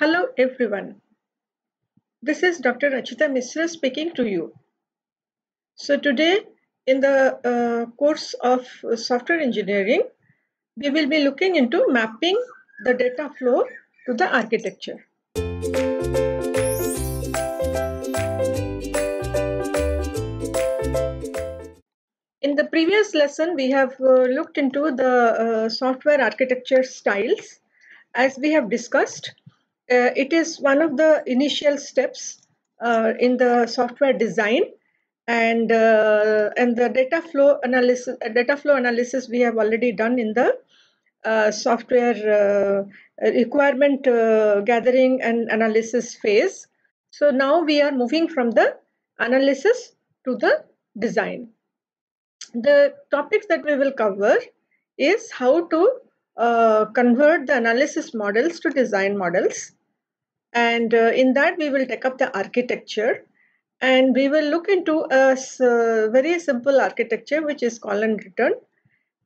Hello everyone. This is Dr. Rachita Misra speaking to you. So today in the uh, course of software engineering, we will be looking into mapping the data flow to the architecture. In the previous lesson, we have uh, looked into the uh, software architecture styles as we have discussed uh, it is one of the initial steps uh, in the software design and uh, and the data flow analysis uh, data flow analysis we have already done in the uh, software uh, requirement gathering and analysis phase so now we are moving from the analysis to the design the topics that we will cover is how to uh, convert the analysis models to design models, and uh, in that, we will take up the architecture and we will look into a uh, very simple architecture which is column return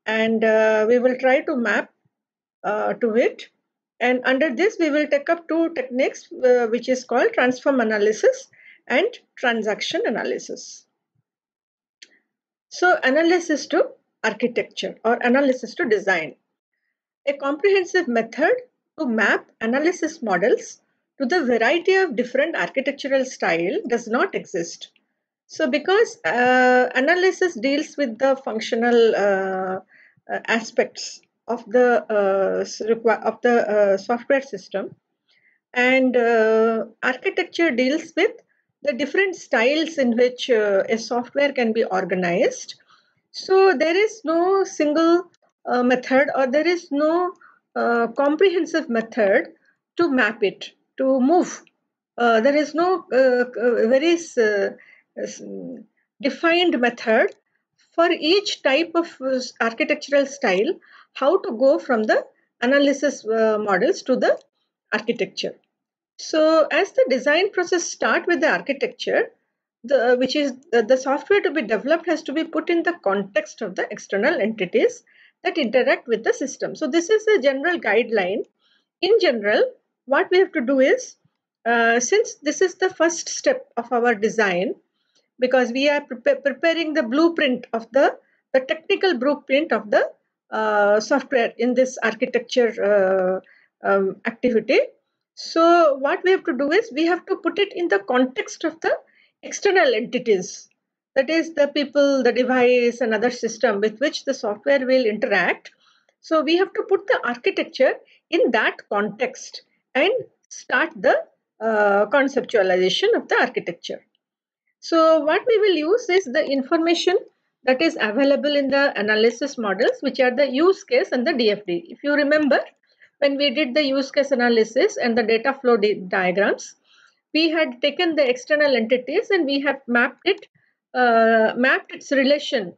and uh, we will try to map uh, to it and under this we will take up two techniques uh, which is called transform analysis and transaction analysis. So analysis to architecture or analysis to design. A comprehensive method to map analysis models to the variety of different architectural style does not exist. So because uh, analysis deals with the functional uh, uh aspects of the uh, of the uh, software system, and architecture deals with the different styles in which a software can be organized. So there is no single method, or there is no comprehensive method to map it to move. Uh, there is no uh, uh very uh, defined method for each type of uh, architectural style, how to go from the analysis models to the architecture. So as the design process start with the architecture, the, which is the, the software to be developed has to be put in the context of the external entities that interact with the system. So this is a general guideline. In general, what we have to do is, uh, since this is the first step of our design, because we are pre preparing the blueprint of the, the technical blueprint of the uh, software in this architecture uh, um, activity. So what we have to do is we have to put it in the context of the external entities. That is the people, the device, another system with which the software will interact. So we have to put the architecture in that context and start the uh, conceptualization of the architecture. So what we will use is the information that is available in the analysis models, which are the use case and the DFD. If you remember, when we did the use case analysis and the data flow di diagrams, we had taken the external entities and we have mapped it, uh, mapped its relation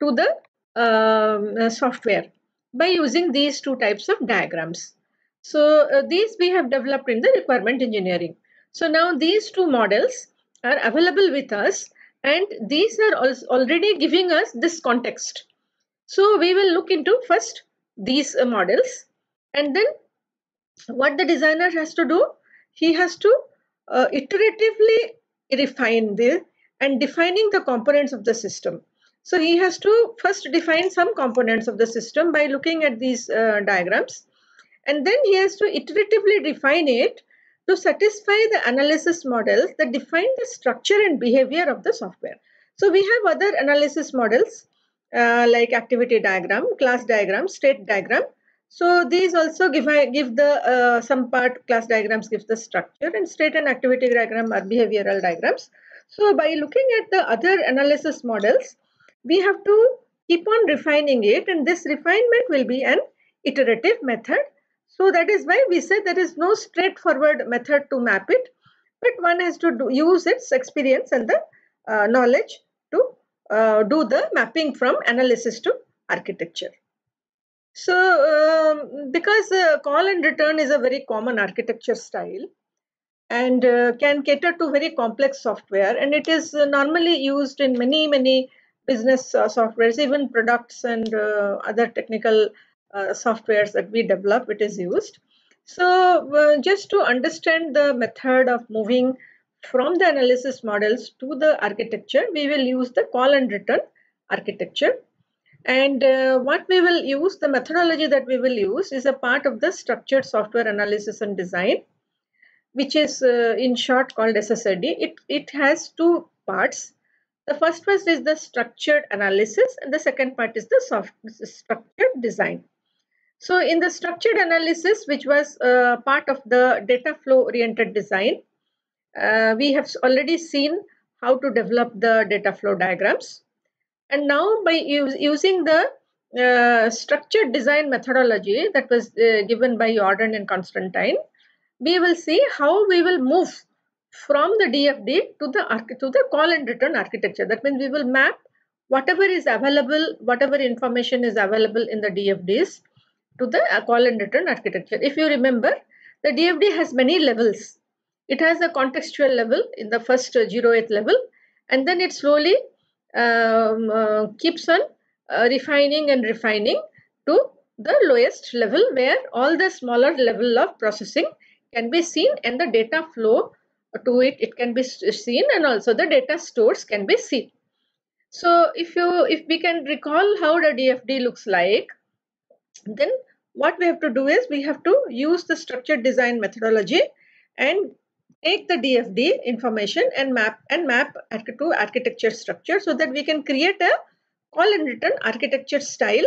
to the um, software by using these two types of diagrams. So uh, these we have developed in the requirement engineering. So now these two models are available with us and these are already giving us this context. So we will look into first these uh, models and then what the designer has to do, he has to uh, iteratively refine the and defining the components of the system. So he has to first define some components of the system by looking at these uh, diagrams and then he has to iteratively define it to satisfy the analysis models that define the structure and behavior of the software. So we have other analysis models uh, like activity diagram, class diagram, state diagram. So these also give, uh, give the uh, some part class diagrams give the structure and state and activity diagram are behavioral diagrams. So by looking at the other analysis models, we have to keep on refining it and this refinement will be an iterative method so that is why we say there is no straightforward method to map it, but one has to do, use its experience and the uh, knowledge to uh, do the mapping from analysis to architecture. So um, because uh, call and return is a very common architecture style and uh, can cater to very complex software and it is normally used in many, many business uh, softwares, even products and uh, other technical uh, softwares that we develop, it is used. So uh, just to understand the method of moving from the analysis models to the architecture, we will use the call and return architecture. And uh, what we will use, the methodology that we will use is a part of the structured software analysis and design, which is uh, in short called SSRD. It, it has two parts. The first part is the structured analysis and the second part is the soft structured design. So in the structured analysis, which was uh, part of the data flow oriented design, uh, we have already seen how to develop the data flow diagrams. And now by using the uh, structured design methodology that was uh, given by Jordan and Constantine, we will see how we will move from the DFD to the, to the call and return architecture. That means we will map whatever is available, whatever information is available in the DFDs, to the uh, call and return architecture. If you remember, the DFD has many levels. It has a contextual level in the first 0th uh, level and then it slowly um, uh, keeps on uh, refining and refining to the lowest level where all the smaller level of processing can be seen and the data flow to it it can be seen and also the data stores can be seen so if you if we can recall how the dfd looks like then what we have to do is we have to use the structured design methodology and take the DFD information and map and map to architecture structure so that we can create a call and return architecture style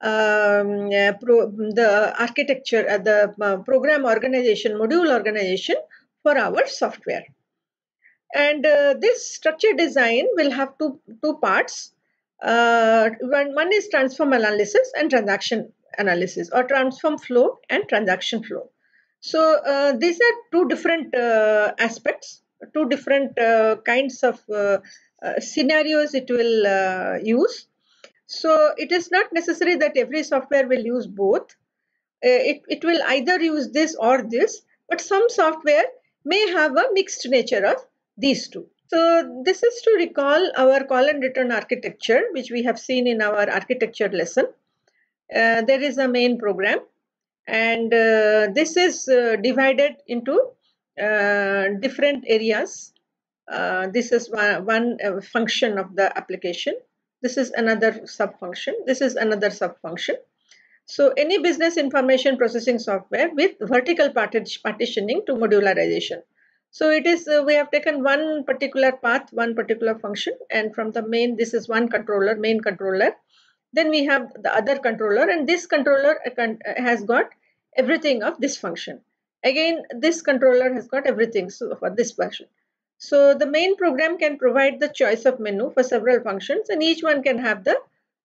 um, uh, pro, the architecture uh, the uh, program organization module organization for our software and uh, this structure design will have two two parts uh, one, one is transform analysis and transaction analysis or transform flow and transaction flow. So uh, these are two different uh, aspects, two different uh, kinds of uh, uh, scenarios it will uh, use. So it is not necessary that every software will use both. it, it will either use this or this, but some software may have a mixed nature of these two. So this is to recall our call and return architecture, which we have seen in our architecture lesson. Uh, there is a main program and uh, this is uh, divided into different areas. this is one, one function of the application. This is another sub-function. This is another sub-function. So any business information processing software with vertical partitioning to modularization. So it is uh, we have taken one particular path, one particular function and from the main this is one controller, main controller then we have the other controller and this controller uh, uh, has got everything of this function. Again, this controller has got everything so for this function. So the main program can provide the choice of menu for several functions and each one can have the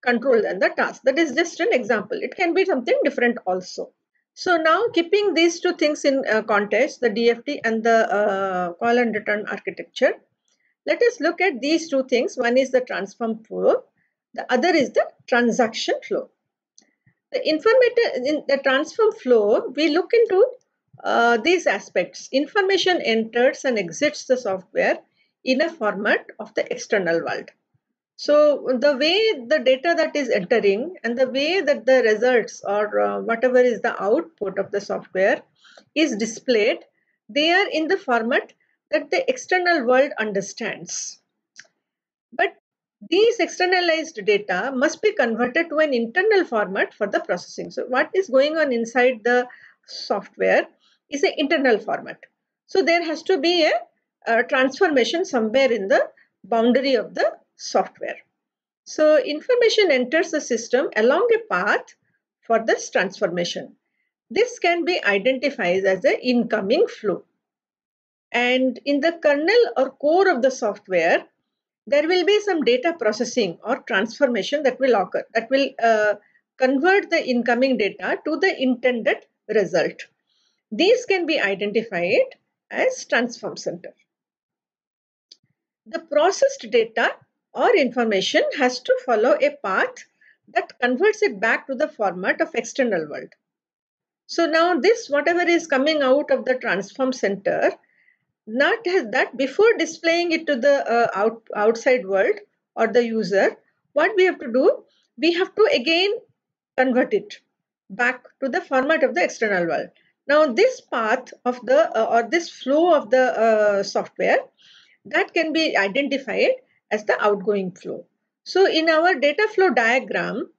control and the task. That is just an example. It can be something different also. So now keeping these two things in uh, context, the DFT and the uh, call and return architecture, let us look at these two things. One is the transform flow the other is the transaction flow. The information in the transfer flow, we look into uh, these aspects. Information enters and exits the software in a format of the external world. So the way the data that is entering and the way that the results or uh, whatever is the output of the software is displayed, they are in the format that the external world understands. But these externalized data must be converted to an internal format for the processing. So what is going on inside the software is an internal format. So there has to be a, a transformation somewhere in the boundary of the software. So information enters the system along a path for this transformation. This can be identified as an incoming flow. And in the kernel or core of the software, there will be some data processing or transformation that will occur that will uh, convert the incoming data to the intended result. These can be identified as transform center. The processed data or information has to follow a path that converts it back to the format of external world. So now this whatever is coming out of the transform center not that before displaying it to the uh, out, outside world or the user, what we have to do, we have to again convert it back to the format of the external world. Now this path of the uh, or this flow of the uh, software that can be identified as the outgoing flow. So in our data flow diagram,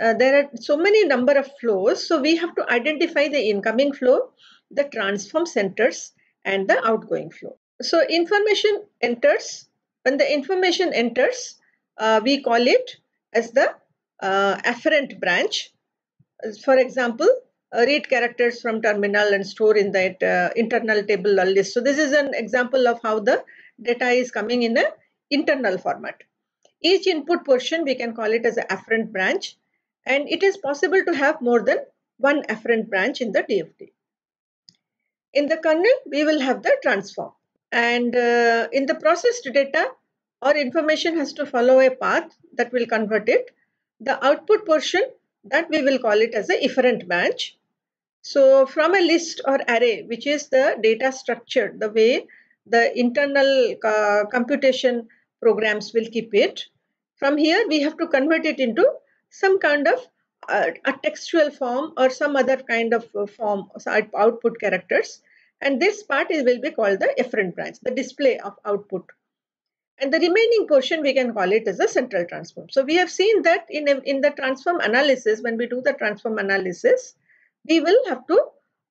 uh, there are so many number of flows. So we have to identify the incoming flow, the transform centers, and the outgoing flow. So information enters. When the information enters, uh, we call it as the uh, afferent branch. For example, uh, read characters from terminal and store in that uh, internal table or list. So this is an example of how the data is coming in an internal format. Each input portion we can call it as an afferent branch and it is possible to have more than one afferent branch in the DFT. In the kernel, we will have the transform. And uh, in the processed data our information has to follow a path that will convert it. The output portion that we will call it as a efferent match. So from a list or array, which is the data structure, the way the internal uh, computation programs will keep it. From here, we have to convert it into some kind of uh, a, textual form or some other kind of uh, form uh, output characters and this part is, will be called the efferent branch the display of output and the remaining portion we can call it as the central transform so we have seen that in in the transform analysis when we do the transform analysis we will have to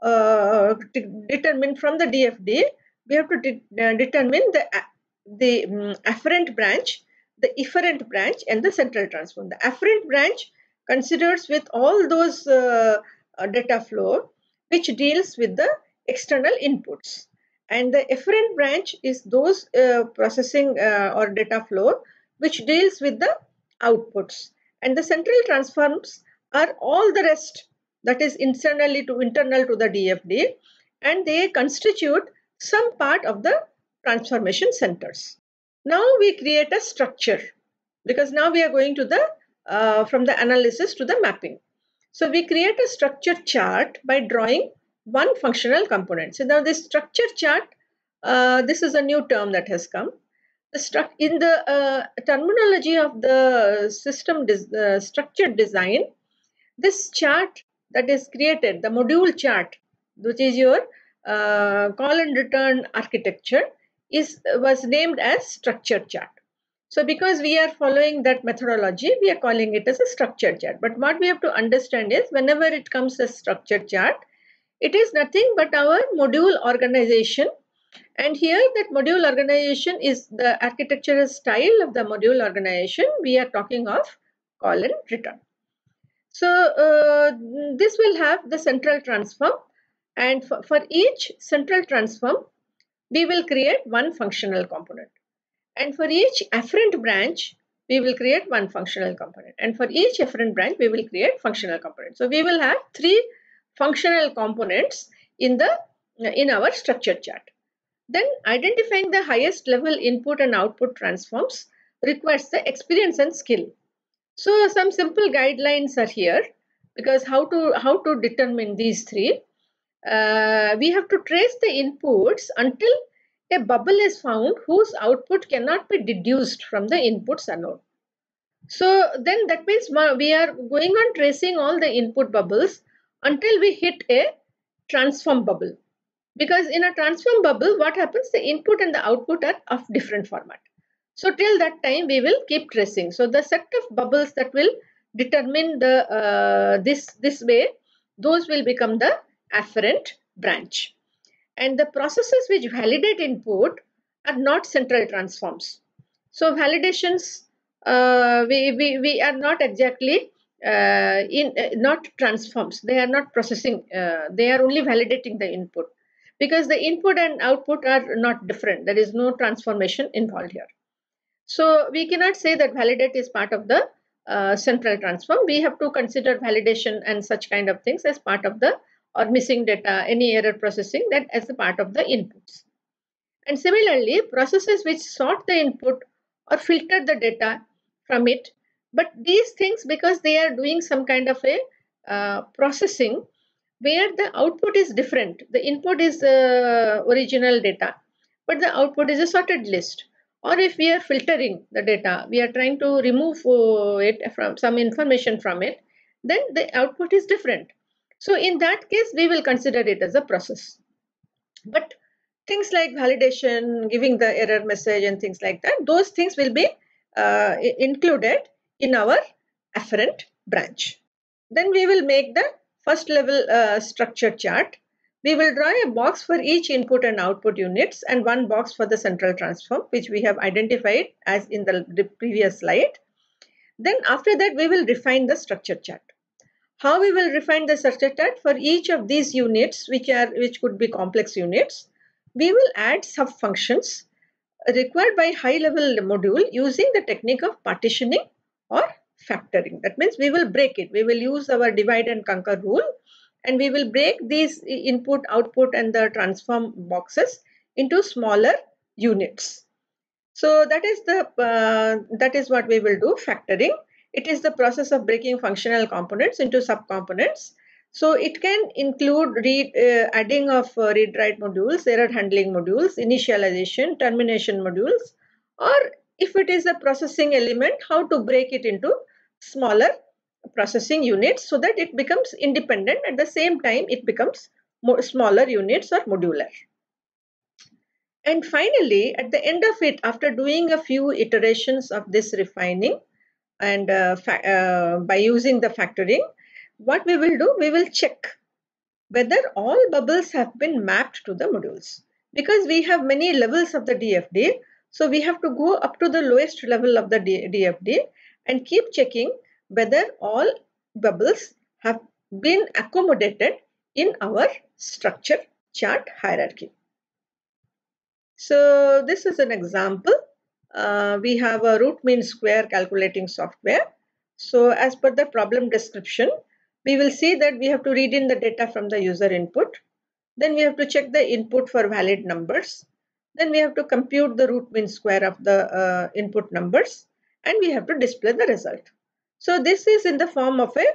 uh, determine from the dfd we have to de uh, determine the the um, mm, afferent branch the efferent branch and the central transform the afferent branch considers with all those uh, uh, data flow which deals with the external inputs and the efferent branch is those uh, processing uh, or data flow which deals with the outputs and the central transforms are all the rest that is internally to internal to the DFD and they constitute some part of the transformation centers. Now we create a structure because now we are going to the uh, from the analysis to the mapping. So we create a structure chart by drawing one functional component. So now this structure chart, uh, this is a new term that has come. The in the uh, terminology of the system the uh, structure design, this chart that is created, the module chart, which is your uh, call and return architecture, is was named as structure chart. So because we are following that methodology, we are calling it as a structure chart. But what we have to understand is whenever it comes as structure chart, it is nothing but our module organization. And here that module organization is the architectural style of the module organization we are talking of call and return. So uh, this will have the central transform and for, for each central transform, we will create one functional component. And for each afferent branch, we will create one functional component. And for each afferent branch, we will create functional component. So we will have three functional components in the in our structure chart. Then identifying the highest level input and output transforms requires the experience and skill. So some simple guidelines are here because how to how to determine these three. Uh, we have to trace the inputs until a bubble is found whose output cannot be deduced from the inputs alone. So then that means we are going on tracing all the input bubbles until we hit a transform bubble. Because in a transform bubble, what happens? The input and the output are of different format. So till that time, we will keep tracing. So the set of bubbles that will determine the uh, this this way, those will become the afferent branch and the processes which validate input are not central transforms. So validations, uh, we, we, we are not exactly uh, in uh, not transforms. They are not processing. Uh, they are only validating the input because the input and output are not different. There is no transformation involved here. So we cannot say that validate is part of the uh, central transform. We have to consider validation and such kind of things as part of the or missing data, any error processing that as a part of the inputs. And similarly, processes which sort the input or filter the data from it, but these things because they are doing some kind of a uh, processing where the output is different. The input is uh, original data, but the output is a sorted list. Or if we are filtering the data, we are trying to remove uh, it from some information from it, then the output is different. So in that case, we will consider it as a process. But things like validation, giving the error message and things like that, those things will be uh, included in our afferent branch. Then we will make the first level uh, structure chart. We will draw a box for each input and output units and one box for the central transform which we have identified as in the previous slide. Then after that we will refine the structure chart. How we will refine the circuit? for each of these units which are which could be complex units. We will add sub-functions required by high level module using the technique of partitioning or factoring. That means we will break it. We will use our divide and conquer rule and we will break these input, output and the transform boxes into smaller units. So that is the uh, that is what we will do factoring. It is the process of breaking functional components into subcomponents. So it can include read, uh, adding of uh, read-write modules, error handling modules, initialization, termination modules, or if it is a processing element, how to break it into smaller processing units so that it becomes independent. At the same time, it becomes smaller units or modular. And finally, at the end of it, after doing a few iterations of this refining, and uh, uh, by using the factoring, what we will do, we will check whether all bubbles have been mapped to the modules. Because we have many levels of the DFD, so we have to go up to the lowest level of the DFD and keep checking whether all bubbles have been accommodated in our structure chart hierarchy. So this is an example uh, we have a root mean square calculating software. So as per the problem description, we will see that we have to read in the data from the user input. Then we have to check the input for valid numbers. Then we have to compute the root mean square of the uh, input numbers and we have to display the result. So this is in the form of a,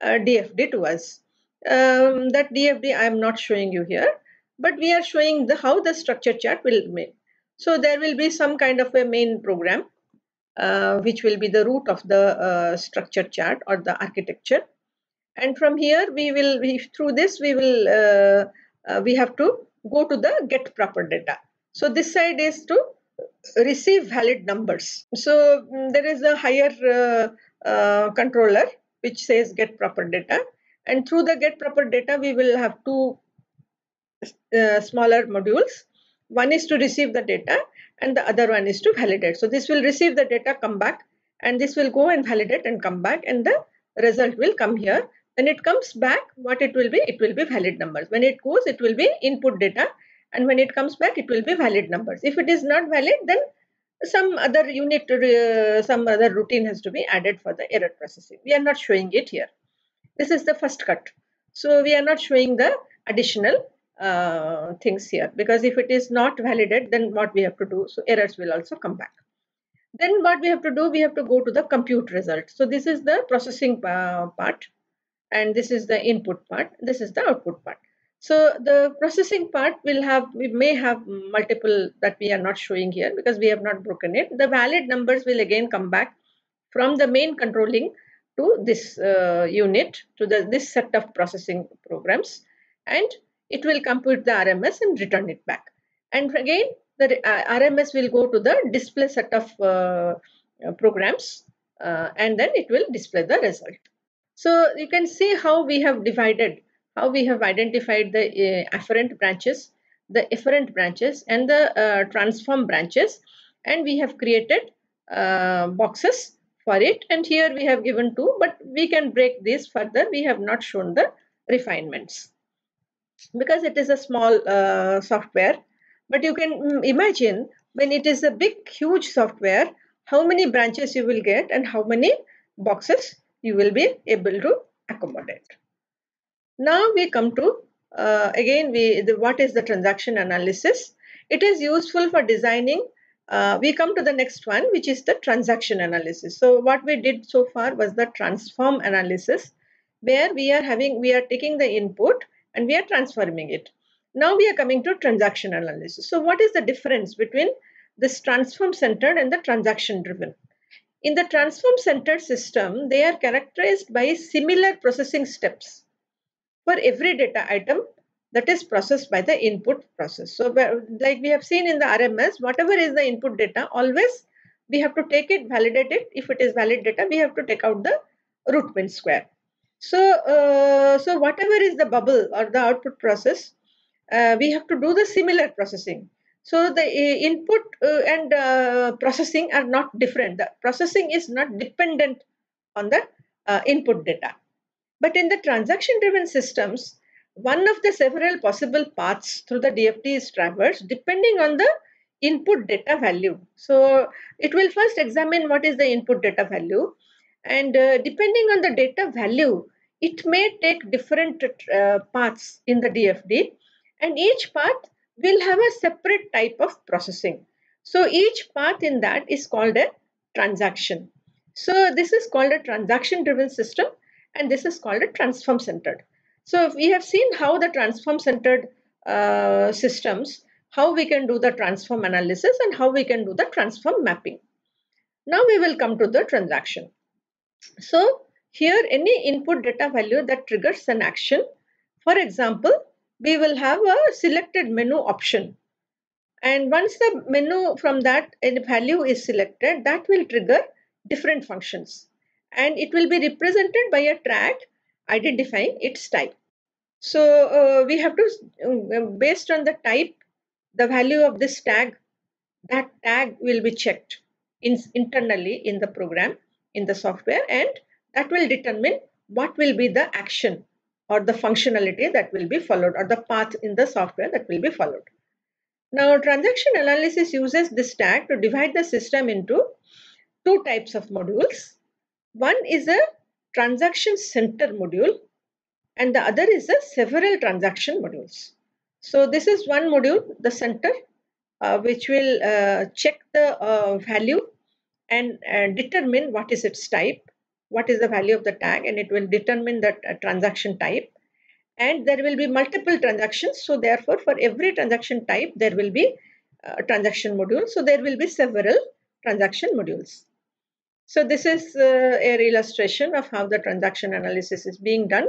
a DFD to us. Um, that DFD I am not showing you here, but we are showing the, how the structure chart will make. So there will be some kind of a main program uh, which will be the root of the uh, structure chart or the architecture. And from here we will, we, through this we will, uh, uh we have to go to the get proper data. So this side is to receive valid numbers. So mm, there is a higher uh, uh, controller which says get proper data. And through the get proper data we will have two smaller modules one is to receive the data and the other one is to validate. So this will receive the data, come back, and this will go and validate and come back, and the result will come here. When it comes back, what it will be? It will be valid numbers. When it goes, it will be input data, and when it comes back, it will be valid numbers. If it is not valid, then some other unit, uh, some other routine has to be added for the error processing. We are not showing it here. This is the first cut. So we are not showing the additional uh, things here because if it is not validated then what we have to do so errors will also come back then what we have to do we have to go to the compute result so this is the processing uh, part and this is the input part this is the output part so the processing part will have we may have multiple that we are not showing here because we have not broken it the valid numbers will again come back from the main controlling to this uh, unit to the this set of processing programs and it will compute the RMS and return it back. And again, the RMS uh, will go to the display set of uh, uh, programs uh, and then it will display the result. So you can see how we have divided, how we have identified the uh, afferent branches, the efferent branches and the uh, transform branches and we have created boxes for it and here we have given two but we can break this further we have not shown the refinements because it is a small uh, software but you can mm, imagine when it is a big huge software how many branches you will get and how many boxes you will be able to accommodate now we come to uh, again we the, what is the transaction analysis it is useful for designing uh, we come to the next one which is the transaction analysis so what we did so far was the transform analysis where we are having we are taking the input and we are transforming it. Now we are coming to transactional analysis. So what is the difference between this transform centered and the transaction driven? In the transform centered system, they are characterized by similar processing steps for every data item that is processed by the input process. So like we have seen in the RMS, whatever is the input data, always we have to take it, validate it. If it is valid data, we have to take out the root mean square. So, uh, so whatever is the bubble or the output process, uh, we have to do the similar processing. So the uh, input uh, and uh, processing are not different. The processing is not dependent on the uh, input data. But in the transaction-driven systems, one of the several possible paths through the DFT is traversed depending on the input data value. So it will first examine what is the input data value and uh, depending on the data value, it may take different uh, paths in the DFD and each path will have a separate type of processing. So each path in that is called a transaction. So this is called a transaction driven system and this is called a transform centered. So we have seen how the transform centered uh, systems, how we can do the transform analysis and how we can do the transform mapping. Now we will come to the transaction. So here any input data value that triggers an action. For example, we will have a selected menu option. And once the menu from that value is selected, that will trigger different functions. And it will be represented by a tag identifying its type. So uh, we have to, um, based on the type, the value of this tag, that tag will be checked in, internally in the program, in the software, and that will determine what will be the action or the functionality that will be followed or the path in the software that will be followed. Now, transaction analysis uses this tag to divide the system into two types of modules. One is a transaction center module and the other is a several transaction modules. So this is one module, the center, uh, which will uh, check the uh, value and determine what is its type what is the value of the tag and it will determine the uh, transaction type and there will be multiple transactions so therefore for every transaction type there will be uh, a transaction module so there will be several transaction modules so this is uh, a illustration of how the transaction analysis is being done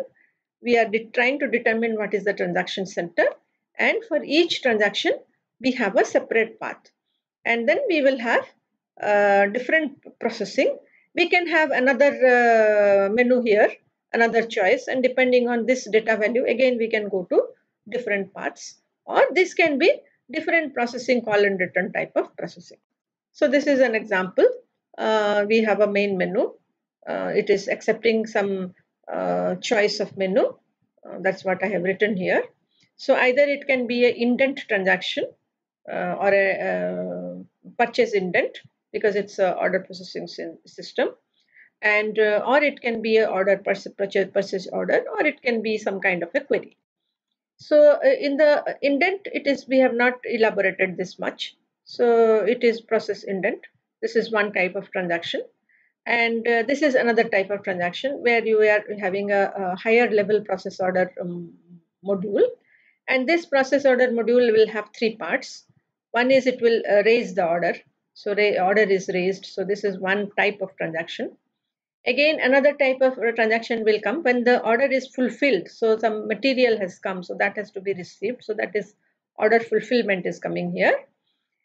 we are trying to determine what is the transaction center and for each transaction we have a separate path and then we will have uh, different processing we can have another uh, menu here another choice and depending on this data value again we can go to different parts or this can be different processing call and return type of processing. So this is an example. Uh, we have a main menu. Uh, it is accepting some uh, choice of menu. Uh, that's what I have written here. So either it can be an indent transaction uh, or a purchase indent because it's a order processing system and uh, or it can be an order purchase, purchase order or it can be some kind of a query so uh, in the indent it is we have not elaborated this much so it is process indent this is one type of transaction and uh, this is another type of transaction where you are having a, a higher level process order um, module and this process order module will have three parts one is it will uh, raise the order so the order is raised. So this is one type of transaction. Again, another type of transaction will come when the order is fulfilled. So some material has come. So that has to be received. So that is order fulfillment is coming here.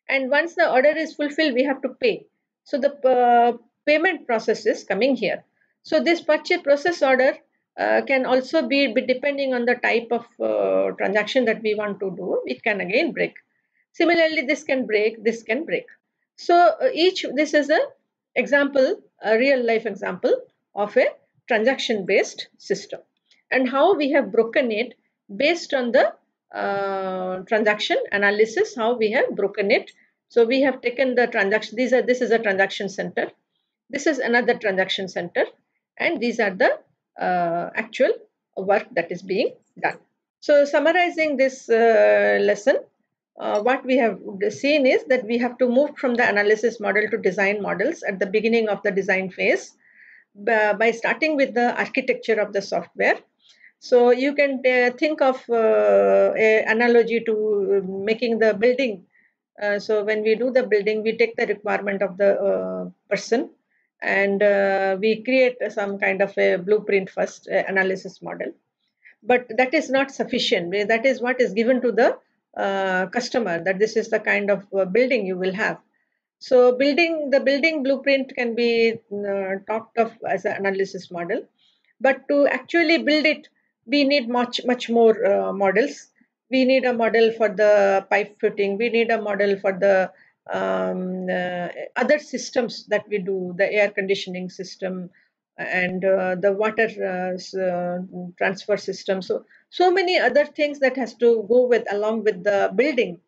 And once the order is fulfilled, we have to pay. So the uh, payment process is coming here. So this purchase process order uh, can also be, be, depending on the type of uh, transaction that we want to do. It can again break. Similarly, this can break, this can break. So uh, each, this is a example, a real life example of a transaction based system and how we have broken it based on the uh, transaction analysis, how we have broken it. So we have taken the transaction, these are, this is a transaction center. This is another transaction center and these are the uh, actual work that is being done. So summarizing this uh, lesson, uh, what we have seen is that we have to move from the analysis model to design models at the beginning of the design phase by starting with the architecture of the software. So you can uh, think of uh, analogy to uh, making the building. Uh, so when we do the building, we take the requirement of the uh, person and we create some kind of a blueprint first analysis model. But that is not sufficient. That is what is given to the uh, customer that this is the kind of uh, building you will have so building the building blueprint can be uh, talked of as an analysis model but to actually build it we need much much more uh, models we need a model for the pipe fitting we need a model for the um, uh, other systems that we do the air conditioning system and the water transfer system so so many other things that has to go with along with the building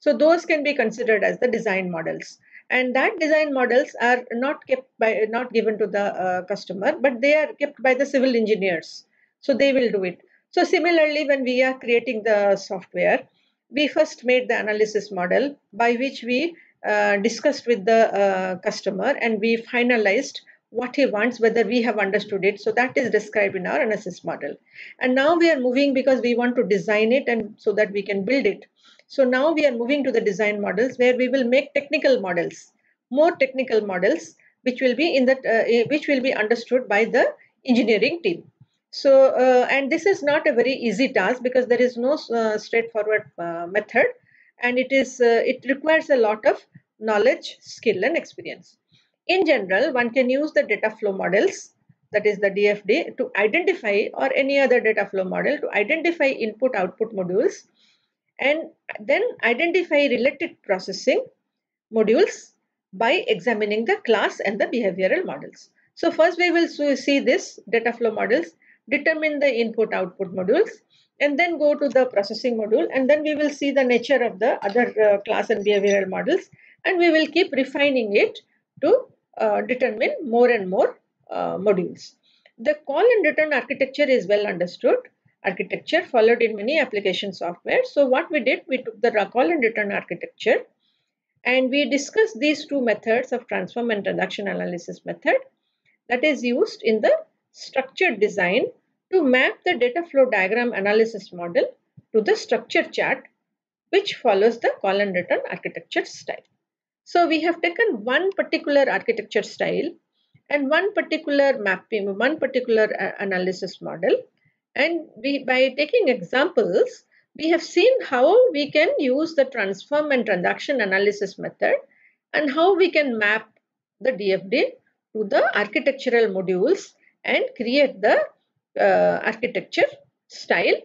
so those can be considered as the design models and that design models are not kept by not given to the uh, customer but they are kept by the civil engineers so they will do it so similarly when we are creating the software we first made the analysis model by which we uh, discussed with the uh, customer and we finalized what he wants, whether we have understood it. So that is described in our analysis model. And now we are moving because we want to design it and so that we can build it. So now we are moving to the design models where we will make technical models, more technical models, which will be in that uh, eh, which will be understood by the engineering team. So uh, and this is not a very easy task because there is no uh, straightforward uh, method, and it is uh, it requires a lot of knowledge, skill, and experience. In general, one can use the data flow models, that is the DFD, to identify or any other data flow model to identify input-output modules and then identify related processing modules by examining the class and the behavioral models. So first we will see this data flow models, determine the input-output modules, and then go to the processing module and then we will see the nature of the other uh, class and behavioral models and we will keep refining it to uh, determine more and more uh, modules. The call and return architecture is well understood architecture followed in many application software. So what we did, we took the call and return architecture and we discussed these two methods of transform and transaction analysis method that is used in the structured design to map the data flow diagram analysis model to the structure chart which follows the call and return architecture style. So we have taken one particular architecture style and one particular mapping, one particular uh, analysis model. And we, by taking examples, we have seen how we can use the transform and transaction analysis method and how we can map the DFD to the architectural modules and create the uh, architecture style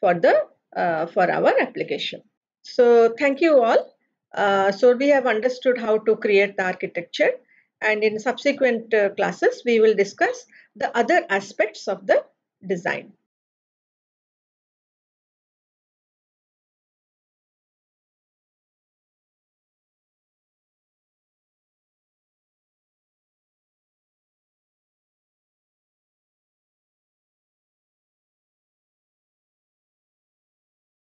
for the uh, for our application. So thank you all. Uh, so we have understood how to create the architecture and in subsequent uh, classes we will discuss the other aspects of the design.